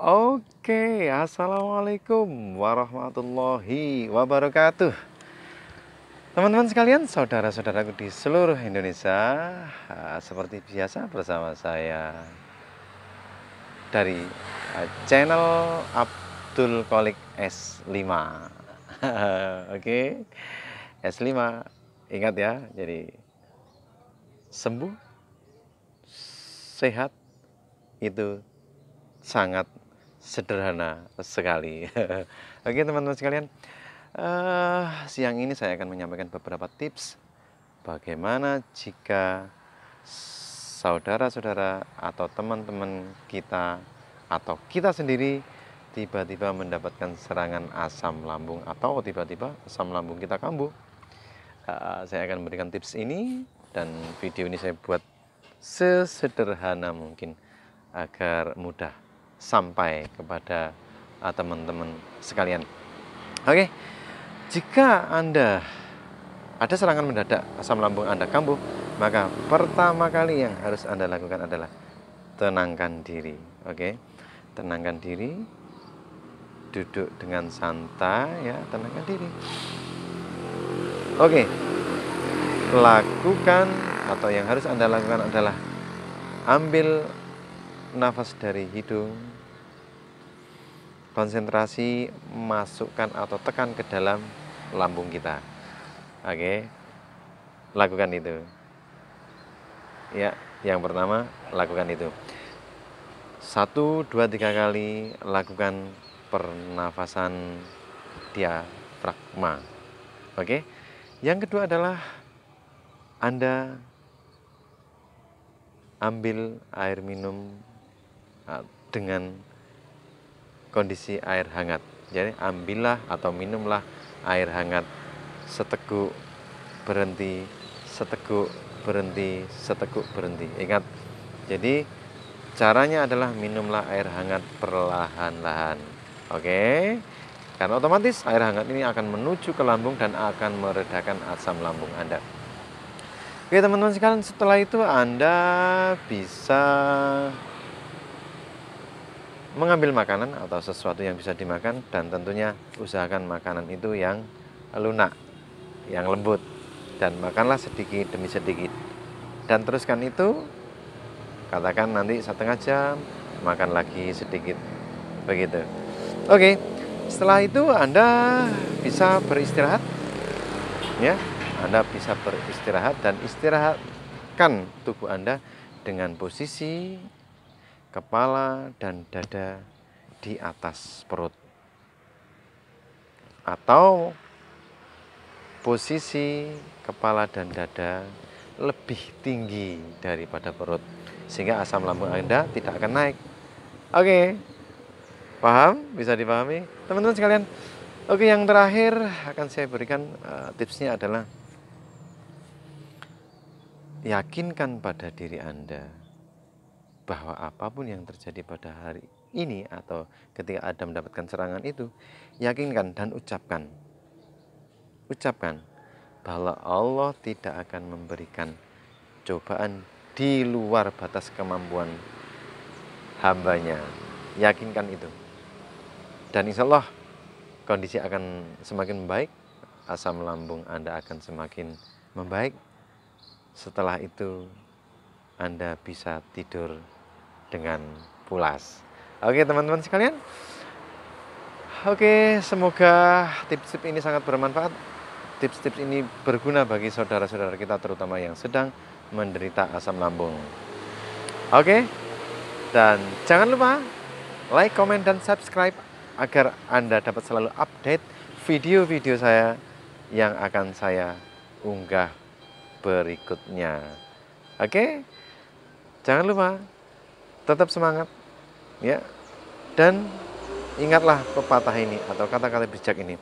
Oke, assalamualaikum warahmatullahi wabarakatuh. Teman-teman sekalian, saudara-saudaraku di seluruh Indonesia, seperti biasa bersama saya dari channel Abdul Kolik S5. Oke, S5, ingat ya, jadi sembuh, sehat, itu sangat sederhana sekali. Oke teman-teman sekalian, uh, siang ini saya akan menyampaikan beberapa tips bagaimana jika saudara-saudara atau teman-teman kita atau kita sendiri tiba-tiba mendapatkan serangan asam lambung atau tiba-tiba asam lambung kita kambuh. Uh, saya akan memberikan tips ini dan video ini saya buat sesederhana mungkin agar mudah sampai kepada uh, teman-teman sekalian. Oke, jika Anda ada serangan mendadak asam lambung Anda kambuh, maka pertama kali yang harus Anda lakukan adalah tenangkan diri. Oke, tenangkan diri, duduk dengan santai, ya, tenangkan diri. Oke, lakukan atau yang harus Anda lakukan adalah ambil nafas dari hidung, konsentrasi masukkan atau tekan ke dalam lambung kita. Oke, lakukan itu. Ya, yang pertama lakukan itu. Satu, dua, tiga kali lakukan pernafasan diafragma. Oke, yang kedua adalah Anda ambil air minum Ah, dengan kondisi air hangat. Jadi ambillah atau minumlah air hangat seteguk berhenti, seteguk berhenti, seteguk berhenti. Ingat, jadi caranya adalah minumlah air hangat perlahan-lahan. Oke. Karena otomatis air hangat ini akan menuju ke lambung dan akan meredakan asam lambung Anda. Oke, teman-teman sekalian, setelah itu Anda bisa mengambil makanan atau sesuatu yang bisa dimakan dan tentunya usahakan makanan itu yang lunak, yang lembut dan makanlah sedikit demi sedikit. Dan teruskan itu katakan nanti setengah jam makan lagi sedikit begitu. Oke, setelah itu Anda bisa beristirahat ya. Anda bisa beristirahat dan istirahatkan tubuh Anda dengan posisi kepala dan dada di atas perut. Atau posisi kepala dan dada lebih tinggi daripada perut sehingga asam lambung Anda tidak akan naik. Oke. Paham? Bisa dipahami? Teman-teman sekalian, oke yang terakhir akan saya berikan eh, tipsnya adalah yakinkan pada diri Anda bahwa apapun yang terjadi pada hari ini atau ketika Adam mendapatkan serangan itu, yakinkan dan ucapkan. Ucapkan bahwa Allah tidak akan memberikan cobaan di luar batas kemampuan hambanya. Yakinkan itu. Dan insya Allah kondisi akan semakin baik asam lambung Anda akan semakin membaik. Setelah itu anda bisa tidur dengan pulas. Oke teman-teman sekalian, oke semoga tips-tips ini sangat bermanfaat. Tips-tips ini berguna bagi saudara-saudara kita terutama yang sedang menderita asam lambung. Oke, dan jangan lupa like, komen dan subscribe agar Anda dapat selalu update video-video saya yang akan saya unggah berikutnya. Oke, Jangan lupa tetap semangat ya. Dan ingatlah pepatah ini atau kata-kata bijak ini.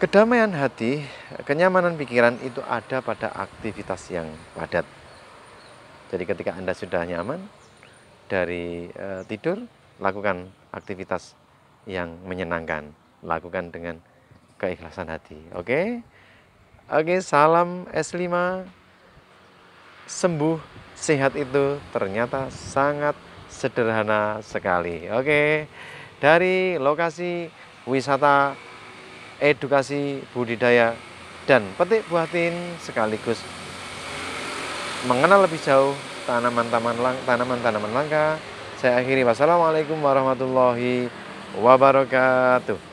Kedamaian hati, kenyamanan pikiran itu ada pada aktivitas yang padat. Jadi ketika Anda sudah nyaman dari e, tidur, lakukan aktivitas yang menyenangkan. Lakukan dengan keikhlasan hati. Oke? Okay? Oke, okay, salam S5 sembuh sehat itu ternyata sangat sederhana sekali. Oke, dari lokasi wisata edukasi budidaya dan petik buah tin sekaligus mengenal lebih jauh tanaman-tanaman langka, tanaman-tanaman langka. Saya akhiri wassalamualaikum warahmatullahi wabarakatuh.